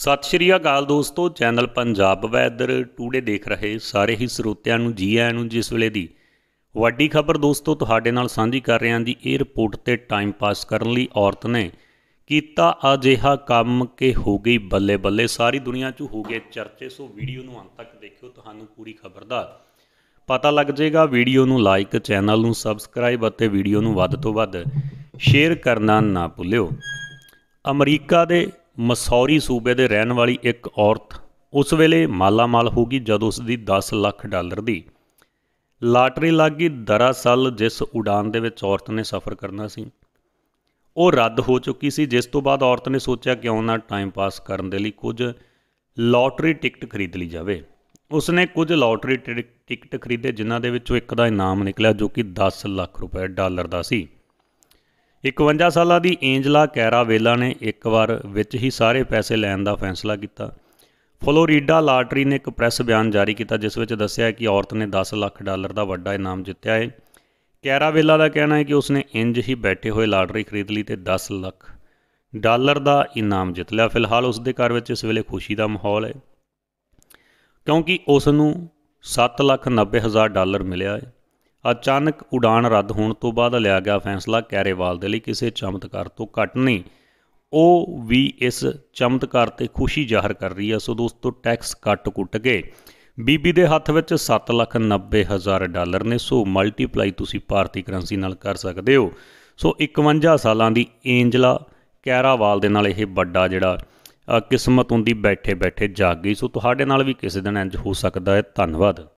ਸਤਿ ਸ਼੍ਰੀ ਅਕਾਲ ਦੋਸਤੋ channel Punjab weather today ਦੇਖ ਰਹੇ ਸਾਰੇ ਹੀ ਸਰੋਤਿਆਂ ਨੂੰ ਜੀ ਆਇਆਂ ਨੂੰ ਜਿਸ ਵੇਲੇ ਦੀ ਵੱਡੀ ਖਬਰ ਦੋਸਤੋ ਤੁਹਾਡੇ ਨਾਲ ਸਾਂਝੀ ਕਰ ਰਹੇ ਹਾਂ ਜੀ ਇਹ ਰਿਪੋਰਟ ਤੇ ਟਾਈਮ ਪਾਸ ਕਰਨ ਲਈ ਔਰਤ ਨੇ ਕੀਤਾ ਅਜਿਹਾ ਕੰਮ ਕਿ ਹੋ ਗਈ ਬੱਲੇ ਬੱਲੇ ਸਾਰੀ ਦੁਨੀਆ 'ਚ ਹੋ ਗਏ ਚਰਚੇ ਸੋ ਵੀਡੀਓ ਨੂੰ ਅੰਤ ਤੱਕ ਦੇਖਿਓ ਤੁਹਾਨੂੰ ਪੂਰੀ ਖਬਰ ਦਾ ਪਤਾ ਲੱਗ ਜਾਏਗਾ ਵੀਡੀਓ ਨੂੰ ਲਾਈਕ ਚੈਨਲ ਨੂੰ ਸਬਸਕ੍ਰਾਈਬ ਅਤੇ ਵੀਡੀਓ ਨੂੰ ਵੱਧ ਤੋਂ ਵੱਧ ਸ਼ੇਅਰ ਕਰਨਾ ਨਾ ਭੁੱਲਿਓ ਅਮਰੀਕਾ ਦੇ ਮਸੌਰੀ ਸੂਬੇ ਦੇ ਰਹਿਣ ਵਾਲੀ ਇੱਕ ਔਰਤ ਉਸ ਵੇਲੇ ਮਾਲਾਮਾਲ ਹੋ ਗਈ ਜਦ ਉਸ ਦੀ 10 ਲੱਖ ਡਾਲਰ ਦੀ ਲਾਟਰੀ ਲੱਗ ਗਈ ਦਰਅਸਲ ਜਿਸ ਉਡਾਨ ਦੇ ਵਿੱਚ ਔਰਤ ਨੇ ਸਫ਼ਰ ਕਰਨਾ ਸੀ ਉਹ ਰੱਦ ਹੋ ਚੁੱਕੀ ਸੀ ਜਿਸ ਤੋਂ ਬਾਅਦ ਔਰਤ ਨੇ ਸੋਚਿਆ ਕਿਉਂ ਨਾ ਟਾਈਮ ਪਾਸ ਕਰਨ ਦੇ ਲਈ ਕੁਝ ਲਾਟਰੀ ਟਿਕਟ ਖਰੀਦ ਲਈ ਜਾਵੇ ਉਸ ਨੇ ਕੁਝ ਲਾਟਰੀ ਟਿਕਟ ਖਰੀਦੇ ਜਿਨ੍ਹਾਂ ਦੇ ਵਿੱਚੋਂ ਇੱਕ ਦਾ ਇਨਾਮ ਨਿਕਲਿਆ ਜੋ ਕਿ 10 ਲੱਖ ਰੁਪਏ ਡਾਲਰ ਦਾ ਸੀ 51 ਸਾਲਾਂ ਦੀ ਐਂਜਲਾ ਕੈਰਾ ਵੇਲਾ ਨੇ ਇੱਕ ਵਾਰ ਵਿੱਚ ਹੀ ਸਾਰੇ ਪੈਸੇ ਲੈਣ ਦਾ ਫੈਸਲਾ ਕੀਤਾ ਫਲੋਰੀਡਾ ਲਾਟਰੀ ਨੇ ਇੱਕ ਪ੍ਰੈਸ ਬਿਆਨ ਜਾਰੀ ਕੀਤਾ ਜਿਸ ਵਿੱਚ ਦੱਸਿਆ ਕਿ ਔਰਤ ਨੇ 10 ਲੱਖ ਡਾਲਰ ਦਾ ਵੱਡਾ ਇਨਾਮ ਜਿੱਤਿਆ ਹੈ ਕੈਰਾ ਵੇਲਾ ਦਾ ਕਹਿਣਾ ਹੈ ਕਿ ਉਸਨੇ ਇੰਜ ਹੀ ਬੈਠੇ ਹੋਏ ਲਾਟਰੀ ਖਰੀਦ ਲਈ ਤੇ 10 ਲੱਖ ਡਾਲਰ ਦਾ ਇਨਾਮ ਜਿੱਤ ਲਿਆ ਫਿਲਹਾਲ ਉਸ ਦੇ ਘਰ ਵਿੱਚ ਇਸ ਵੇਲੇ ਖੁਸ਼ੀ ਦਾ ਮਾਹੌਲ ਹੈ ਕਿਉਂਕਿ ਉਸ ਨੂੰ 7 ਲੱਖ 90 ਹਜ਼ਾਰ ਡਾਲਰ ਮਿਲਿਆ ਹੈ ਅਚਾਨਕ ਉਡਾਨ ਰੱਦ ਹੋਣ ਤੋਂ ਬਾਅਦ ਲਿਆ ਗਿਆ ਫੈਸਲਾ ਕੈਰੇਵਾਲ ਦੇ ਲਈ ਕਿਸੇ ਚਮਤਕਾਰ ਤੋਂ ਘੱਟ ਨਹੀਂ ਉਹ ਵੀ ਇਸ ਚਮਤਕਾਰ ਤੇ ਖੁਸ਼ੀ ਜ਼ਾਹਰ ਕਰ ਰਹੀ ਹੈ ਸੋ ਦੋਸਤੋ ਟੈਕਸ ਕੱਟ ਕੁੱਟ ਕੇ ਬੀਬੀ ਦੇ ਹੱਥ ਵਿੱਚ 790000 ਡਾਲਰ ਨੇ ਸੋ ਮਲਟੀਪਲਾਈ ਤੁਸੀਂ ਭਾਰਤੀ ਕਰੰਸੀ ਨਾਲ ਕਰ ਸਕਦੇ ਹੋ ਸੋ 51 ਸਾਲਾਂ ਦੀ ਐਂਜਲਾ ਕੈਰਾਵਾਲ ਦੇ ਨਾਲ ਇਹ ਵੱਡਾ ਜਿਹੜਾ ਕਿਸਮਤ ਹੁੰਦੀ ਬੈਠੇ ਬੈਠੇ ਜਾਗ ਗਈ ਸੋ ਤੁਹਾਡੇ ਨਾਲ ਵੀ ਕਿਸੇ ਦਿਨ ਇੰਜ ਹੋ ਸਕਦਾ ਹੈ ਧੰਨਵਾਦ